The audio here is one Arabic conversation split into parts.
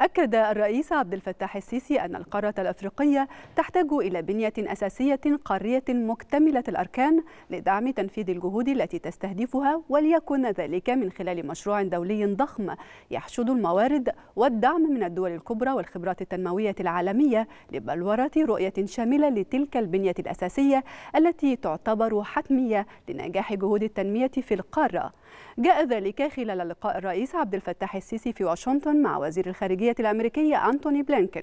أكد الرئيس عبد الفتاح السيسي أن القارة الأفريقية تحتاج إلى بنية أساسية قارية مكتملة الأركان لدعم تنفيذ الجهود التي تستهدفها وليكن ذلك من خلال مشروع دولي ضخم يحشد الموارد والدعم من الدول الكبرى والخبرات التنموية العالمية لبلورة رؤية شاملة لتلك البنية الأساسية التي تعتبر حتمية لنجاح جهود التنمية في القارة. جاء ذلك خلال لقاء الرئيس عبد الفتاح السيسي في واشنطن مع وزير الخارجية الخارجية الأمريكية أنتوني بلينكن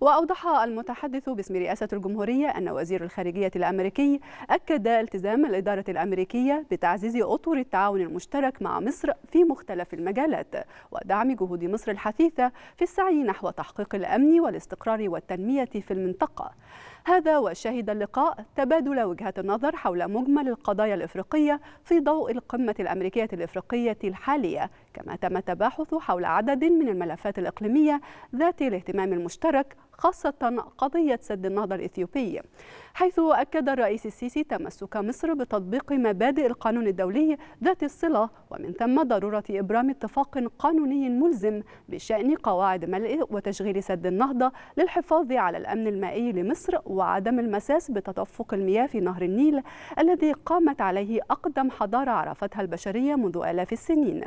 وأوضح المتحدث باسم رئاسة الجمهورية أن وزير الخارجية الأمريكي أكد التزام الإدارة الأمريكية بتعزيز أطر التعاون المشترك مع مصر في مختلف المجالات ودعم جهود مصر الحثيثة في السعي نحو تحقيق الأمن والاستقرار والتنمية في المنطقة هذا وشهد اللقاء تبادل وجهات النظر حول مجمل القضايا الإفريقية في ضوء القمة الأمريكية الإفريقية الحالية كما تم التباحث حول عدد من الملفات الإقليمية العالمية ذات الاهتمام المشترك خاصة قضية سد النهضة الإثيوبي حيث أكد الرئيس السيسي تمسك مصر بتطبيق مبادئ القانون الدولي ذات الصلة ومن ثم ضرورة إبرام اتفاق قانوني ملزم بشأن قواعد ملء وتشغيل سد النهضة للحفاظ على الأمن المائي لمصر وعدم المساس بتدفق المياه في نهر النيل الذي قامت عليه أقدم حضارة عرفتها البشرية منذ آلاف السنين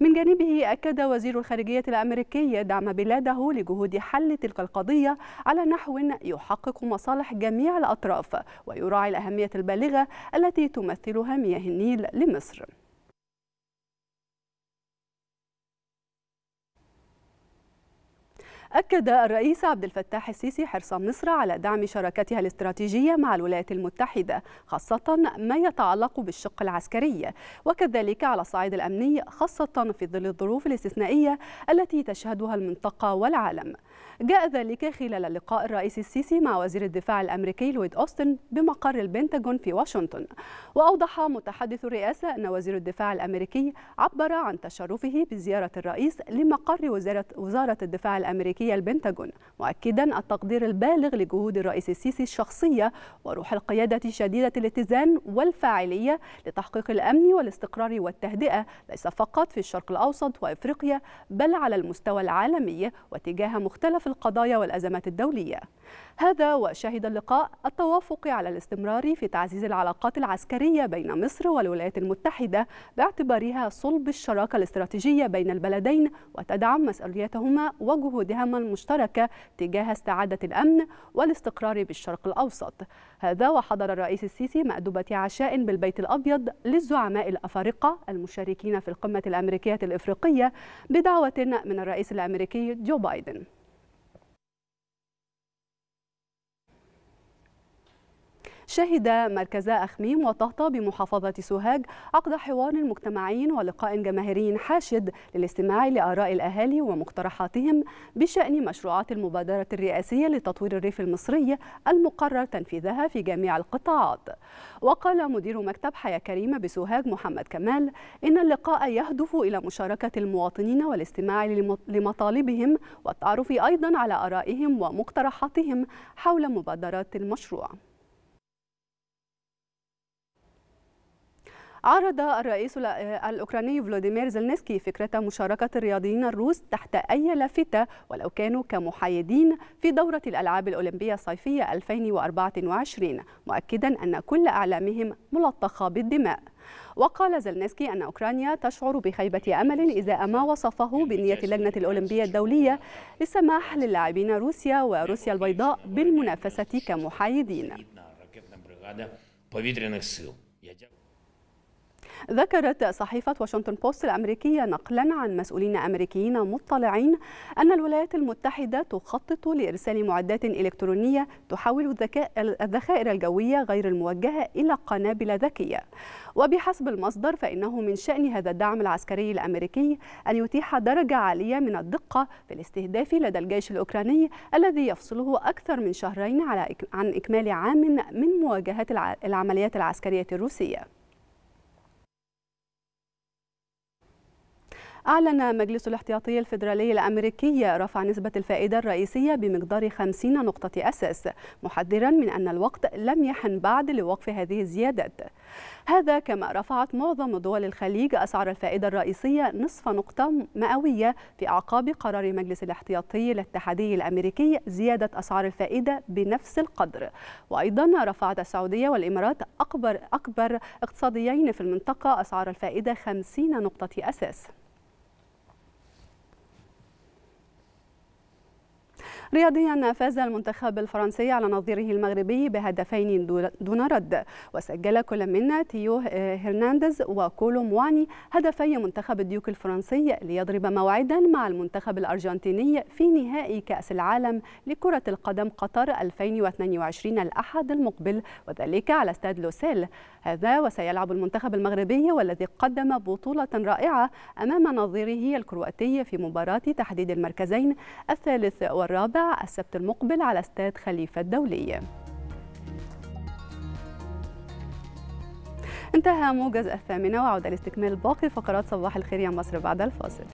من جانبه أكد وزير الخارجية الأمريكية دعم بلاده لجهود حل تلك القضية الدولية على نحو يحقق مصالح جميع الأطراف ويراعي الأهمية البالغة التي تمثلها مياه النيل لمصر أكد الرئيس عبد الفتاح السيسي حرص مصر على دعم شراكتها الاستراتيجية مع الولايات المتحدة خاصة ما يتعلق بالشق العسكري وكذلك على الصعيد الأمني خاصة في ظل الظروف الاستثنائية التي تشهدها المنطقة والعالم جاء ذلك خلال لقاء الرئيس السيسي مع وزير الدفاع الأمريكي لويد أوستن بمقر البنتاغون في واشنطن وأوضح متحدث الرئاسة أن وزير الدفاع الأمريكي عبر عن تشرفه بزيارة الرئيس لمقر وزارة, وزارة الدفاع الأمريكي الأمريكية البنتاغون مؤكدا التقدير البالغ لجهود الرئيس السيسي الشخصية وروح القيادة شديدة الاتزان والفاعلية لتحقيق الأمن والاستقرار والتهدئة ليس فقط في الشرق الأوسط وإفريقيا بل على المستوى العالمي وتجاه مختلف القضايا والأزمات الدولية هذا وشهد اللقاء التوافق على الاستمرار في تعزيز العلاقات العسكرية بين مصر والولايات المتحدة باعتبارها صلب الشراكة الاستراتيجية بين البلدين وتدعم مسؤوليتهما وجهودهما القائمة المشتركة تجاه استعادة الأمن والاستقرار بالشرق الأوسط هذا وحضر الرئيس السيسي مأدبة عشاء بالبيت الأبيض للزعماء الأفارقة المشاركين في القمة الأمريكية الإفريقية بدعوة من الرئيس الأمريكي جو بايدن شهد مركز أخميم وطهطة بمحافظة سوهاج عقد حوار مجتمعي ولقاء جماهيري حاشد للاستماع لآراء الأهالي ومقترحاتهم بشأن مشروعات المبادرة الرئاسية لتطوير الريف المصري المقرر تنفيذها في جميع القطاعات وقال مدير مكتب حياة كريمة بسوهاج محمد كمال إن اللقاء يهدف إلى مشاركة المواطنين والاستماع لمطالبهم والتعرف أيضا على آرائهم ومقترحاتهم حول مبادرات المشروع عرض الرئيس الأوكراني فلاديمير زلنسكي فكرة مشاركة الرياضيين الروس تحت أي لافتة ولو كانوا كمحايدين في دورة الألعاب الأولمبية الصيفية 2024 مؤكدا أن كل أعلامهم ملطخة بالدماء وقال زلنسكي أن أوكرانيا تشعر بخيبة أمل إزاء ما وصفه بنية اللجنة الأولمبية الدولية للسماح للاعبين روسيا وروسيا البيضاء بالمنافسة كمحايدين ذكرت صحيفة واشنطن بوست الأمريكية نقلا عن مسؤولين أمريكيين مطلعين أن الولايات المتحدة تخطط لإرسال معدات إلكترونية تحول الذخائر الجوية غير الموجهة إلى قنابل ذكية وبحسب المصدر فإنه من شأن هذا الدعم العسكري الأمريكي أن يتيح درجة عالية من الدقة في الاستهداف لدى الجيش الأوكراني الذي يفصله أكثر من شهرين على عن إكمال عام من مواجهة العمليات العسكرية الروسية أعلن مجلس الاحتياطي الفيدرالي الأمريكي رفع نسبة الفائدة الرئيسية بمقدار 50 نقطة أساس محذرا من أن الوقت لم يحن بعد لوقف هذه الزيادات هذا كما رفعت معظم دول الخليج أسعار الفائدة الرئيسية نصف نقطة مئوية في أعقاب قرار مجلس الاحتياطي الاتحادي الأمريكي زيادة أسعار الفائدة بنفس القدر وأيضا رفعت السعودية والإمارات أكبر, أكبر اقتصاديين في المنطقة أسعار الفائدة 50 نقطة أساس رياضيا فاز المنتخب الفرنسي على نظيره المغربي بهدفين دون رد وسجل كل من تيو هرنانديز وكولو مواني هدفي منتخب الديوك الفرنسي ليضرب موعدا مع المنتخب الأرجنتيني في نهائي كأس العالم لكرة القدم قطر 2022 الأحد المقبل وذلك على استاد لوسيل هذا وسيلعب المنتخب المغربي والذي قدم بطولة رائعة أمام نظيره الكرواتي في مباراة تحديد المركزين الثالث والرابع السبت المقبل على استاد خليفة الدولي انتهى موجز الثامنة وعودة لاستكمال باقي فقرات صباح الخير يا مصر بعد الفاصل